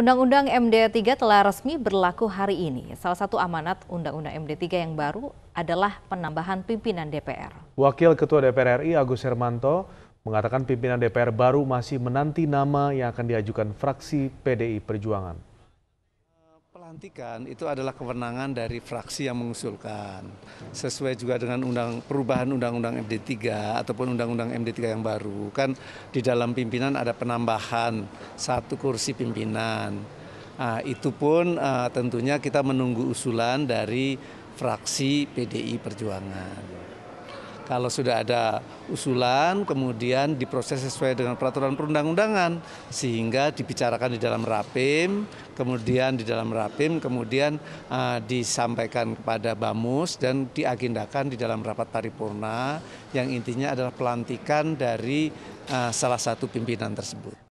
Undang-Undang MD3 telah resmi berlaku hari ini. Salah satu amanat Undang-Undang MD3 yang baru adalah penambahan pimpinan DPR. Wakil Ketua DPR RI Agus Hermanto mengatakan pimpinan DPR baru masih menanti nama yang akan diajukan fraksi PDI Perjuangan pelantikan itu adalah kewenangan dari fraksi yang mengusulkan. Sesuai juga dengan undang perubahan Undang-Undang MD3 ataupun Undang-Undang MD3 yang baru. Kan di dalam pimpinan ada penambahan satu kursi pimpinan. Nah, itu pun uh, tentunya kita menunggu usulan dari fraksi PDI Perjuangan. Kalau sudah ada usulan, kemudian diproses sesuai dengan peraturan perundang-undangan, sehingga dibicarakan di dalam rapim, kemudian di dalam rapim, kemudian uh, disampaikan kepada Bamus dan diagendakan di dalam rapat paripurna yang intinya adalah pelantikan dari uh, salah satu pimpinan tersebut.